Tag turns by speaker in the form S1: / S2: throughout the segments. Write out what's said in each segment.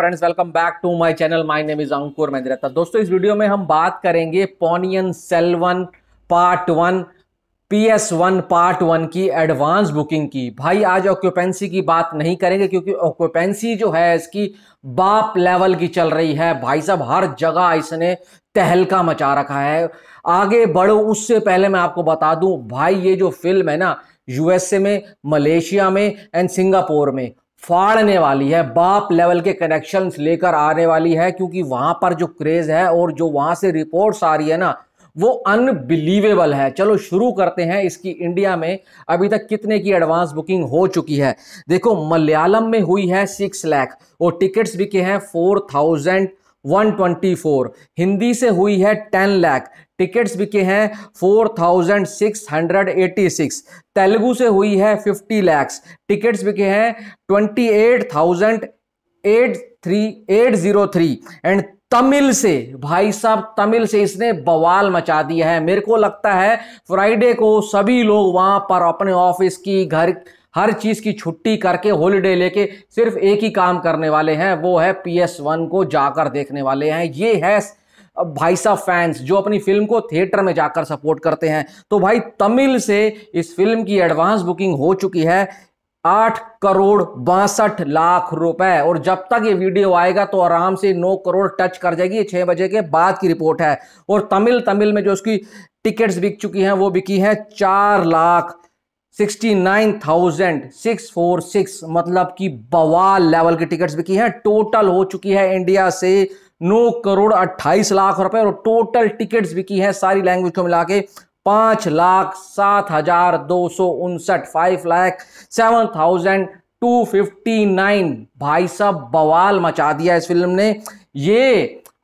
S1: friends welcome back to my channel my name is Ankur मैं रहता दोस्तों इस वीडियो में हम बात करेंगे Ponniyin Selvan one part one P S one part one की एडवांस बुकिंग की भाई आज ऑक्यूपेंसी की बात नहीं करेंगे क्योंकि ऑक्यूपेंसी जो है इसकी बाप लेवल की चल रही है भाई साहब हर जगह इसने तहलका मचा रखा है आगे बढ़ो उससे पहले मैं आपको बता दूं भाई ये जो फिल्म है ना यूएसए में मलेशिया में एंड सिंगापुर में फाड़ने वाली है बाप लेवल के कनेक्शंस लेकर आने वाली है क्योंकि वहां पर जो क्रेज है और जो वहां से रिपोर्ट्स आ रही है ना वो अनबिलीवेबल है चलो शुरू करते हैं इसकी इंडिया में अभी तक कितने की एडवांस बुकिंग हो चुकी है देखो मलयालम में हुई है सिक्स लाख और टिकट्स बिके हैं फोर थाउजेंड 124 हिंदी से हुई है 10 लाख टिकट्स बिके हैं 4686 तेलुगु से हुई है 50 लाख टिकट्स बिके हैं 28,83803 एंड तमिल से भाई साहब तमिल से इसने बवाल मचा दिया है मेरे को लगता है फ्राइडे को सभी लोग वहां पर अपने ऑफिस की घर हर चीज़ की छुट्टी करके हॉलीडे लेके सिर्फ एक ही काम करने वाले हैं वो है पी एस वन को जाकर देखने वाले हैं ये है भाई साहब फैंस जो अपनी फिल्म को थिएटर में जाकर सपोर्ट करते हैं तो भाई तमिल से इस फिल्म की एडवांस बुकिंग हो चुकी है आठ करोड़ बासठ लाख रुपए और जब तक ये वीडियो आएगा तो आराम से नौ करोड़ टच कर जाएगी ये बजे के बाद की रिपोर्ट है और तमिल तमिल में जो उसकी टिकट्स बिक चुकी हैं वो बिकी हैं चार लाख 69,646 मतलब कि बवाल लेवल की टिकट्स बिकी हैं टोटल हो चुकी है इंडिया से नौ करोड़ अट्ठाईस लाख रुपए और टोटल टिकट्स बिकी हैं सारी लैंग्वेज को मिला के पांच लाख सात हजार दो सौ उनसठ five lakh seven thousand two fifty nine भाई साहब बवाल मचा दिया इस फिल्म ने ये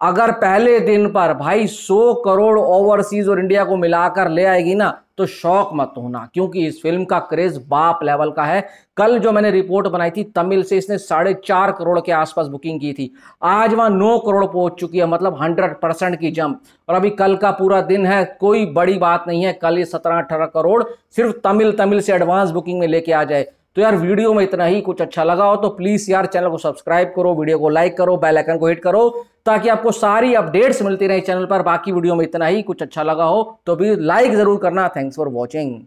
S1: अगर पहले दिन पर भाई 100 करोड़ ओवरसीज और इंडिया को मिलाकर ले आएगी ना तो शौक मत होना क्योंकि इस फिल्म का क्रेज बाप लेवल का है कल जो मैंने रिपोर्ट बनाई थी तमिल से इसने साढ़े चार करोड़ के आसपास बुकिंग की थी आज वहां नौ करोड़ पहुंच चुकी है मतलब हंड्रेड परसेंट की जंप और अभी कल का पूरा दिन है कोई बड़ी बात नहीं है कल ये सत्रह अठारह करोड़ सिर्फ तमिल तमिल से एडवांस बुकिंग में लेके आ जाए तो यार वीडियो में इतना ही कुछ अच्छा लगा हो तो प्लीज़ यार चैनल को सब्सक्राइब करो वीडियो को लाइक करो बेल आइकन को हिट करो ताकि आपको सारी अपडेट्स मिलती रहे चैनल पर बाकी वीडियो में इतना ही कुछ अच्छा लगा हो तो भी लाइक ज़रूर करना थैंक्स फॉर वॉचिंग